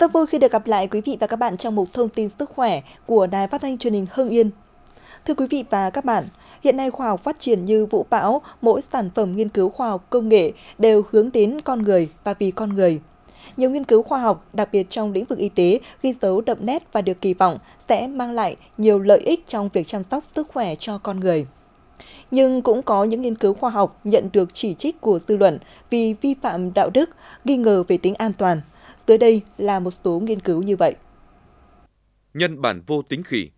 Rất vui khi được gặp lại quý vị và các bạn trong mục thông tin sức khỏe của Đài Phát thanh Truyền hình Hưng Yên. Thưa quý vị và các bạn, hiện nay khoa học phát triển như vũ bão, mỗi sản phẩm nghiên cứu khoa học công nghệ đều hướng đến con người và vì con người. Nhiều nghiên cứu khoa học, đặc biệt trong lĩnh vực y tế, ghi dấu đậm nét và được kỳ vọng sẽ mang lại nhiều lợi ích trong việc chăm sóc sức khỏe cho con người. Nhưng cũng có những nghiên cứu khoa học nhận được chỉ trích của dư luận vì vi phạm đạo đức, nghi ngờ về tính an toàn – Tới đây là một số nghiên cứu như vậy. Nhân bản vô tính khỉ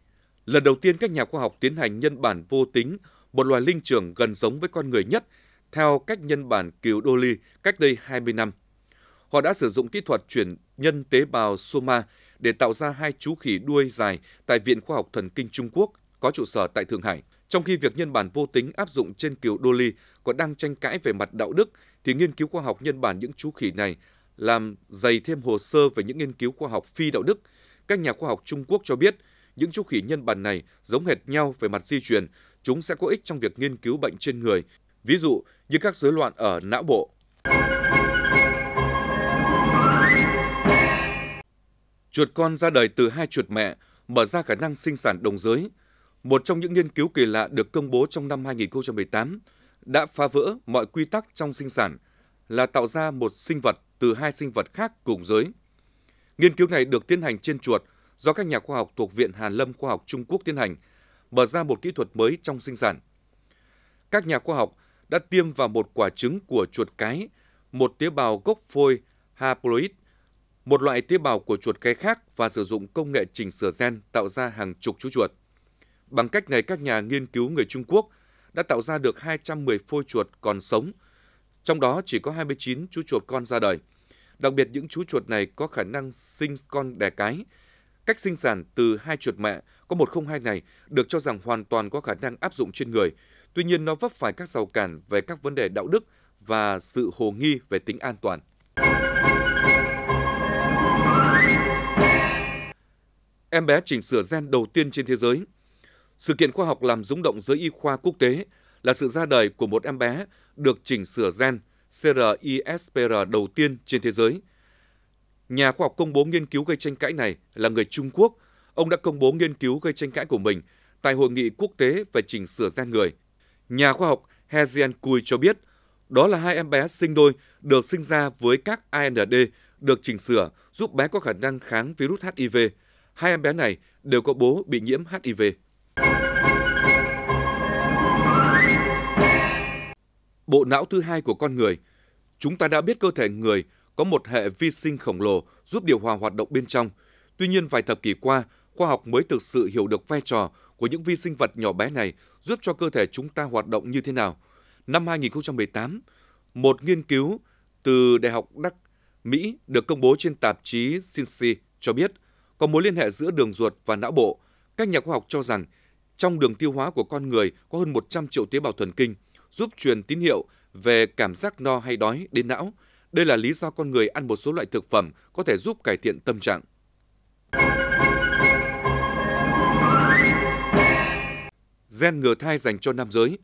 Lần đầu tiên các nhà khoa học tiến hành nhân bản vô tính, một loài linh trưởng gần giống với con người nhất, theo cách nhân bản cừu Dolly cách đây 20 năm. Họ đã sử dụng kỹ thuật chuyển nhân tế bào Soma để tạo ra hai chú khỉ đuôi dài tại Viện Khoa học Thần kinh Trung Quốc có trụ sở tại Thượng Hải. Trong khi việc nhân bản vô tính áp dụng trên cừu Dolly còn đang tranh cãi về mặt đạo đức, thì nghiên cứu khoa học nhân bản những chú khỉ này làm dày thêm hồ sơ về những nghiên cứu khoa học phi đạo đức. Các nhà khoa học Trung Quốc cho biết, những chú khỉ nhân bản này giống hệt nhau về mặt di truyền, chúng sẽ có ích trong việc nghiên cứu bệnh trên người, ví dụ như các rối loạn ở não bộ. Chuột con ra đời từ hai chuột mẹ, mở ra khả năng sinh sản đồng giới. Một trong những nghiên cứu kỳ lạ được công bố trong năm 2018 đã phá vỡ mọi quy tắc trong sinh sản – là tạo ra một sinh vật từ hai sinh vật khác cùng giới. Nghiên cứu này được tiến hành trên chuột do các nhà khoa học thuộc Viện Hàn Lâm Khoa học Trung Quốc tiến hành, mở ra một kỹ thuật mới trong sinh sản. Các nhà khoa học đã tiêm vào một quả trứng của chuột cái, một tế bào gốc phôi haploid, một loại tế bào của chuột cái khác và sử dụng công nghệ chỉnh sửa gen tạo ra hàng chục chú chuột. Bằng cách này, các nhà nghiên cứu người Trung Quốc đã tạo ra được 210 phôi chuột còn sống – trong đó chỉ có 29 chú chuột con ra đời. Đặc biệt những chú chuột này có khả năng sinh con đẻ cái. Cách sinh sản từ hai chuột mẹ có 102 này được cho rằng hoàn toàn có khả năng áp dụng trên người. Tuy nhiên nó vấp phải các rào cản về các vấn đề đạo đức và sự hồ nghi về tính an toàn. Em bé chỉnh sửa gen đầu tiên trên thế giới. Sự kiện khoa học làm rúng động giới y khoa quốc tế là sự ra đời của một em bé được chỉnh sửa gen CRISPR đầu tiên trên thế giới. Nhà khoa học công bố nghiên cứu gây tranh cãi này là người Trung Quốc. Ông đã công bố nghiên cứu gây tranh cãi của mình tại Hội nghị quốc tế về chỉnh sửa gen người. Nhà khoa học He Jian Kui cho biết, đó là hai em bé sinh đôi được sinh ra với các IND được chỉnh sửa giúp bé có khả năng kháng virus HIV. Hai em bé này đều có bố bị nhiễm HIV. bộ não thứ hai của con người. Chúng ta đã biết cơ thể người có một hệ vi sinh khổng lồ giúp điều hòa hoạt động bên trong. Tuy nhiên vài thập kỷ qua, khoa học mới thực sự hiểu được vai trò của những vi sinh vật nhỏ bé này giúp cho cơ thể chúng ta hoạt động như thế nào. Năm 2018, một nghiên cứu từ Đại học Đắc Mỹ được công bố trên tạp chí Science cho biết có mối liên hệ giữa đường ruột và não bộ. Các nhà khoa học cho rằng trong đường tiêu hóa của con người có hơn 100 triệu tế bào thần kinh – giúp truyền tín hiệu về cảm giác no hay đói đến não. Đây là lý do con người ăn một số loại thực phẩm có thể giúp cải thiện tâm trạng. Gen ngừa thai dành cho nam giới.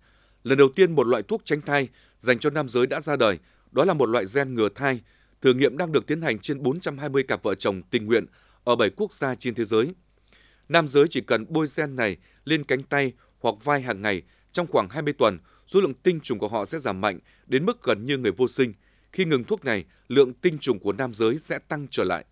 Lần đầu tiên một loại thuốc tránh thai dành cho nam giới đã ra đời, đó là một loại gen ngừa thai. Thử nghiệm đang được tiến hành trên 420 cặp vợ chồng tình nguyện ở 7 quốc gia trên thế giới. Nam giới chỉ cần bôi gen này lên cánh tay hoặc vai hàng ngày trong khoảng 20 tuần – số lượng tinh trùng của họ sẽ giảm mạnh đến mức gần như người vô sinh. Khi ngừng thuốc này, lượng tinh trùng của nam giới sẽ tăng trở lại.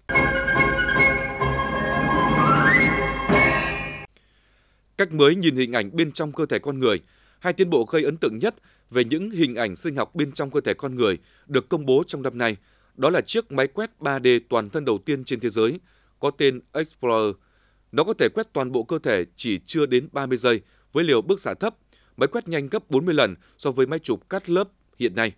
Cách mới nhìn hình ảnh bên trong cơ thể con người, hai tiến bộ gây ấn tượng nhất về những hình ảnh sinh học bên trong cơ thể con người được công bố trong năm nay, đó là chiếc máy quét 3D toàn thân đầu tiên trên thế giới, có tên Explorer. Nó có thể quét toàn bộ cơ thể chỉ chưa đến 30 giây với liều bức xạ thấp máy quét nhanh gấp 40 lần so với máy chụp cắt lớp hiện nay.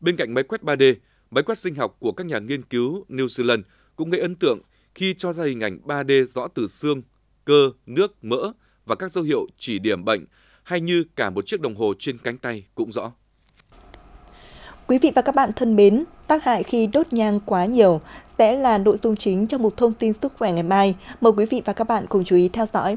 Bên cạnh máy quét 3D, máy quét sinh học của các nhà nghiên cứu New Zealand cũng gây ấn tượng khi cho ra hình ảnh 3D rõ từ xương, cơ, nước, mỡ và các dấu hiệu chỉ điểm bệnh, hay như cả một chiếc đồng hồ trên cánh tay cũng rõ. Quý vị và các bạn thân mến, tác hại khi đốt nhang quá nhiều sẽ là nội dung chính trong một thông tin sức khỏe ngày mai. Mời quý vị và các bạn cùng chú ý theo dõi.